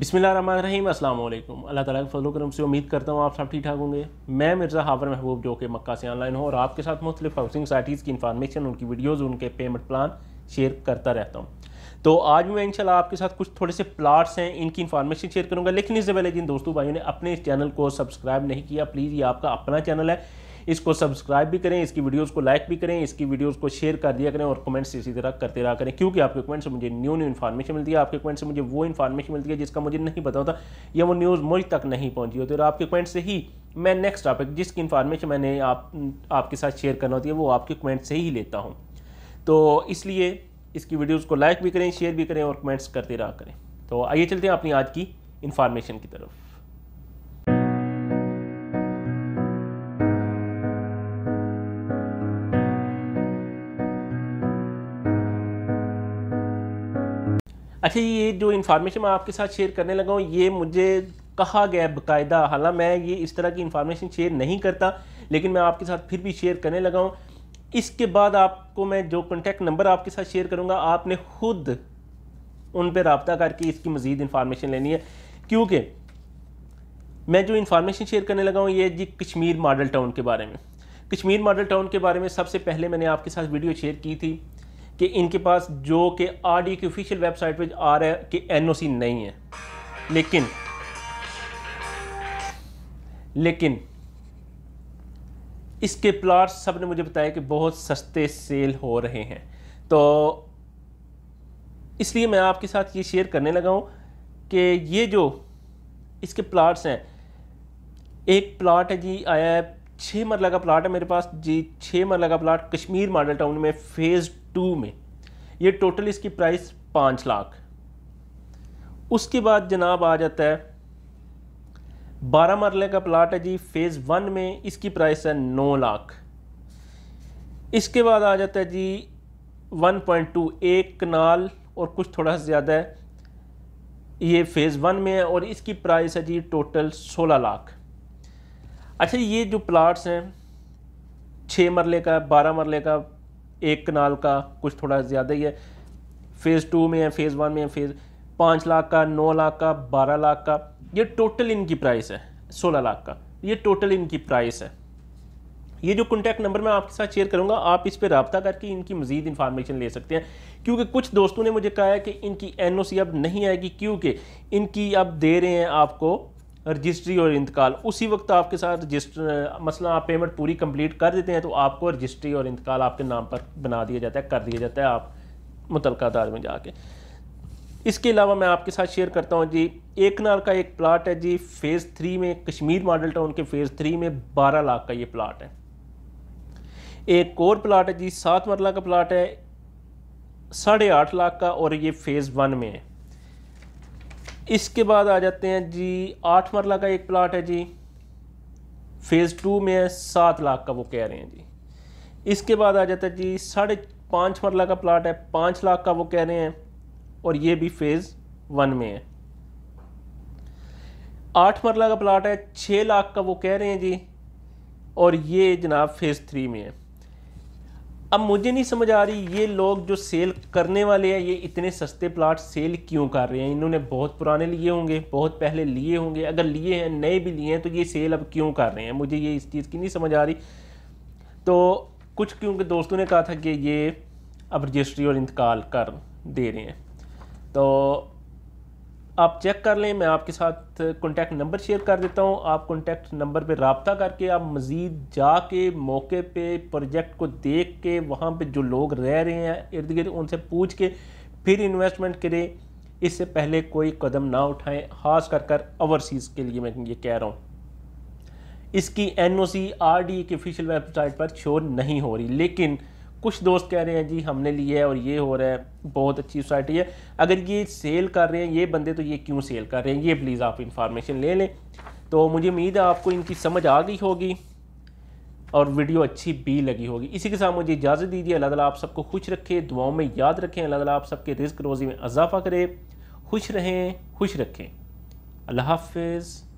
बिसमिल अल्लाह ताला के फजल करम से उम्मीद करता हूँ आप सब ठीक ठाक होंगे मैं मिर्ज़ा हावर महबूब जो कि मक्का से ऑनलाइन हूँ और आपके साथ मुख्तलिफ हाउसिंग सोसाइटीज़ की इन्फॉर्मेशन उनकी वीडियोज़ उनके पेमेंट प्लान शेयर करता रहता हूँ तो आज मैं इंशाल्लाह आपके साथ कुछ थोड़े से प्लाट्स हैं इनकी इन्फॉर्मेशन शेयर करूँगा लेकिन इससे पहले जिन दोस्तों भाइयों ने अपने इस चैनल को सब्सक्राइब नहीं किया प्लीज़ ये आपका अपना चैनल है इसको सब्सक्राइब भी करें इसकी वीडियोज़ को लाइक भी करें इसकी वीडियोज़ को शेयर कर दिया करें और कमेंट्स इसी तरह करते रहा करें क्योंकि आपके कमेंट से मुझे न्यू न्यू इन्फॉर्मेशन मिलती है आपके कमेंट से मुझे वो इन्फॉर्मेशन मिलती है जिसका मुझे नहीं पता होता या वो न्यूज़ मुझ तक नहीं पहुँची होती और आपके कमेंट से ही मैं नेक्स्ट टॉपिक जिसकी इन्फॉर्मेशन मैंने आप आपके साथ शेयर करना होती है वो आपके कमेंट से ही लेता हूँ तो इसलिए इसकी वीडियोज़ को लाइक भी करें शेयर भी करें और कमेंट्स करते रहा करें तो आइए चलते हैं अपनी आज की इन्फॉर्मेशन की तरफ अच्छा ये जो इन्फॉर्मेशन मैं आपके साथ शेयर करने लगा हूँ ये मुझे कहा गया बाकायदा हालांकि मैं ये इस तरह की इन्फॉर्मेशन शेयर नहीं करता लेकिन मैं आपके साथ फिर भी शेयर करने लगा हूँ इसके बाद आपको मैं जो कॉन्टैक्ट नंबर आपके साथ शेयर करूँगा आपने खुद उन पर रबता करके इसकी मज़ीद इन्फॉर्मेशन लेनी है क्योंकि मैं जो इन्फॉर्मेशन शेयर करने लगा हूँ ये जी कश्मीर मॉडल टाउन के बारे में कश्मीर मॉडल टाउन के बारे में सबसे पहले मैंने आपके साथ वीडियो शेयर की थी कि इनके पास जो कि आर डी की ऑफिशियल वेबसाइट पर आ रहा है कि एन ओ सी नहीं है लेकिन लेकिन इसके प्लाट्स सब ने मुझे बताया कि बहुत सस्ते सेल हो रहे हैं तो इसलिए मैं आपके साथ ये शेयर करने लगा हूँ कि ये जो इसके प्लाट्स हैं एक प्लाट है जी आया है छः मरला का प्लाट है मेरे पास जी छः मरला का प्लाट कश्मीर मॉडल टाउन में फेज़ टू में ये टोटल इसकी प्राइस पाँच लाख उसके बाद जनाब आ जाता है बारह मरले का प्लाट है जी फेज़ वन में इसकी प्राइस है नौ लाख इसके बाद आ जाता है जी वन पॉइंट टू एक कनाल और कुछ थोड़ा सा ज़्यादा है ये फेज़ वन में है और इसकी प्राइस है जी टोटल सोलह लाख अच्छा ये जो प्लाट्स हैं छः मरले का बारह मरले का एक कनाल का कुछ थोड़ा ज़्यादा ही है फ़ेज़ टू में है फ़ेज़ वन में है फेज़ पाँच लाख का नौ लाख का बारह लाख का ये टोटल इनकी प्राइस है सोलह लाख का ये टोटल इनकी प्राइस है ये जो कॉन्टैक्ट नंबर मैं आपके साथ शेयर करूँगा आप इस पर रबता करके इनकी मजीद इन्फॉर्मेशन ले सकते हैं क्योंकि कुछ दोस्तों ने मुझे कहा है कि इनकी एन अब नहीं आएगी क्योंकि इनकी अब दे रहे हैं आपको रजिस्ट्री और इंतकाल उसी वक्त आपके साथ रजिस्टर मसला आप पेमेंट पूरी कंप्लीट कर देते हैं तो आपको रजिस्ट्री और इंतकाल आपके नाम पर बना दिया जाता है कर दिया जाता है आप मुतल दार में जाके इसके अलावा मैं आपके साथ शेयर करता हूँ जी एक नाल का एक प्लाट है जी फेज़ थ्री में कश्मीर मॉडल टाउन के फेज़ थ्री में बारह लाख का ये प्लाट है एक और प्लाट है जी सात मरला का प्लाट है साढ़े आठ लाख का और ये फेज़ वन में है इसके बाद आ जाते हैं जी आठ मरला का एक प्लाट है जी फेज़ टू में है सात लाख का वो कह रहे हैं जी इसके बाद आ जाता है जी साढ़े पाँच मरला का प्लाट है पाँच लाख का वो कह रहे हैं और ये भी फेज़ वन में है आठ मरला का प्लाट है छः लाख का वो कह रहे हैं जी और ये जनाब फेज़ थ्री में है अब मुझे नहीं समझ आ रही ये लोग जो सेल करने वाले हैं ये इतने सस्ते प्लाट सेल क्यों कर रहे हैं इन्होंने बहुत पुराने लिए होंगे बहुत पहले लिए होंगे अगर लिए हैं नए भी लिए हैं तो ये सेल अब क्यों कर रहे हैं मुझे ये इस चीज़ की नहीं समझ आ रही तो कुछ क्योंकि दोस्तों ने कहा था कि ये अब रजिस्ट्री और इंतकाल कर दे रहे हैं तो आप चेक कर लें मैं आपके साथ कॉन्टैक्ट नंबर शेयर कर देता हूँ आप कॉन्टैक्ट नंबर पर रबता करके आप मज़ीद जा के मौके पर प्रोजेक्ट को देख के वहाँ पर जो लोग रह रहे हैं इर्द गिर्द उनसे पूछ के फिर इन्वेस्टमेंट करें इससे पहले कोई कदम ना उठाएं खास कर कर ओवरसीज़ के लिए मैं ये कह रहा हूँ इसकी N O C R D की ऑफिशियल वेबसाइट पर शो नहीं हो रही लेकिन कुछ दोस्त कह रहे हैं जी हमने लिया है और ये हो रहा है बहुत अच्छी सोसाइटी है अगर ये सेल कर रहे हैं ये बंदे तो ये क्यों सेल कर रहे हैं ये प्लीज़ आप इन्फॉर्मेशन ले लें तो मुझे उम्मीद है आपको इनकी समझ आ गई होगी और वीडियो अच्छी भी लगी होगी इसी के साथ मुझे इजाज़त दीजिए अल्लाह ताला आप सबको खुश रखे दुआओं में याद रखें अल्लाह ताला आप सबके रिस्क रोज़ी में इजाफ़ा करे खुश रहें खुश रखें अल्लाह हाफिज़